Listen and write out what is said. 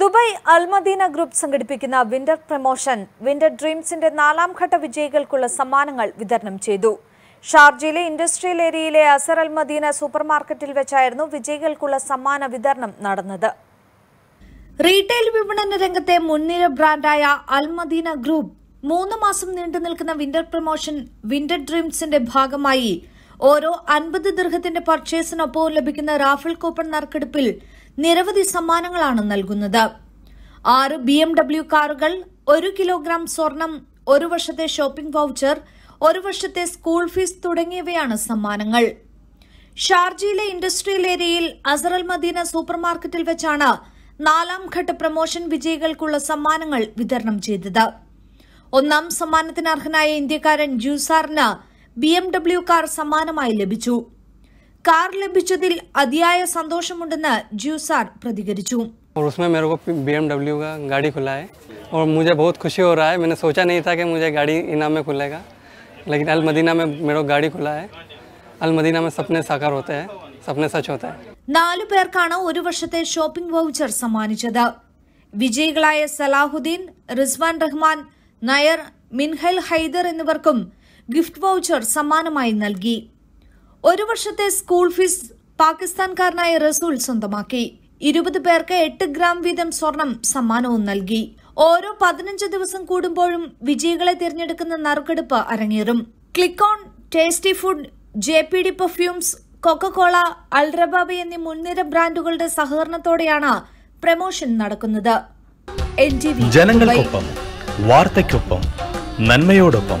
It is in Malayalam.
ദുബായ് അൽമദീന ഗ്രൂപ്പ് സംഘടിപ്പിക്കുന്ന വിന്റർ പ്രമോഷൻ വിന്റർ ഡ്രീംസിന്റെ നാലാം ഘട്ട വിജയികൾക്കുള്ള സമ്മാനങ്ങൾ വിതരണം ചെയ്തു ഷാർജയിലെ ഇൻഡസ്ട്രിയൽ ഏരിയയിലെ അസർ അൽമദീന സൂപ്പർ മാർക്കറ്റിൽ വെച്ചായിരുന്നു വിജയികൾക്കുള്ള സമ്മാന വിതരണം നടന്നത് റീറ്റെയിൽ വിപണന രംഗത്തെ മുൻനിര ബ്രാൻഡായ അൽമദീന ഗ്രൂപ്പ് മൂന്ന് മാസം നീണ്ടു നിൽക്കുന്ന വിന്റർ പ്രമോഷൻ വിന്റർ ഡ്രീംസിന്റെ ഭാഗമായി ഓരോ അൻപത് ദീർഘത്തിന്റെ പർച്ചേസിനൊപ്പവും ലഭിക്കുന്ന റാഫൽ കൂപ്പൺ നറുക്കെടുപ്പിൽ നിരവധി സമ്മാനങ്ങളാണ് നൽകുന്നത് ആറ് ബി എം ഡബ്ല്യു കാറുകൾ ഒരു കിലോഗ്രാം സ്വർണം ഒരു വർഷത്തെ ഷോപ്പിംഗ് വൗച്ചർ ഒരു വർഷത്തെ സ്കൂൾ ഫീസ് തുടങ്ങിയവയാണ് സമ്മാനങ്ങൾ ഷാർജയിലെ ഇൻഡസ്ട്രിയൽ ഏരിയയിൽ അസറൽ മദീന സൂപ്പർമാർക്കറ്റിൽ വെച്ചാണ് നാലാം ഘട്ട പ്രമോഷൻ വിജയികൾക്കുള്ള സമ്മാനങ്ങൾ വിതരണം ചെയ്തത് ഒന്നാം സമ്മാനത്തിന് അർഹനായ ഇന്ത്യക്കാരൻ ജൂസാറിന് ബി എം ഡബ്ല്യു കാർ സമ്മാനമായി ലഭിച്ചു കാർ ലഭിച്ചതിൽ അതിയായ സന്തോഷമുണ്ടെന്ന് ജ്യൂസാർ പ്രതികരിച്ചു ാണ് നാലു ഒരു വർഷത്തെ ഷോപ്പിംഗ് വൗച്ചർ സമ്മാനിച്ചത് വിജയികളായ സലാഹുദ്ദീൻ റിസ്വാൻ റഹ്മാൻ നയർ മിൻഹൽ ഹൈദർ എന്നിവർക്കും ഗിഫ്റ്റ് വൗച്ചർ സമ്മാനമായി നൽകി ഒരു വർഷത്തെ സ്കൂൾ ഫീസ് പാകിസ്ഥാൻകാരനായ റസൂൽ സ്വന്തമാക്കി ഇരുപത് പേർക്ക് എട്ട് ഗ്രാം വീതം സ്വർണം സമ്മാനവും നൽകി ഓരോ പതിനഞ്ച് ദിവസം കൂടുമ്പോഴും വിജയികളെ തിരഞ്ഞെടുക്കുന്ന നറുക്കെടുപ്പ് അരങ്ങേറും click on tasty food J P D perfumes Coca Cola Al Rababa എന്നീ മുൻനിര ബ്രാൻഡുകളുടെ സഹകരണത്തോടെയാണ് പ്രമോഷൻ നടക്കുന്നത് ജനങ്ങൾക്കൊപ്പം വാർത്തയ്ക്കൊപ്പം നന്മയോടൊപ്പം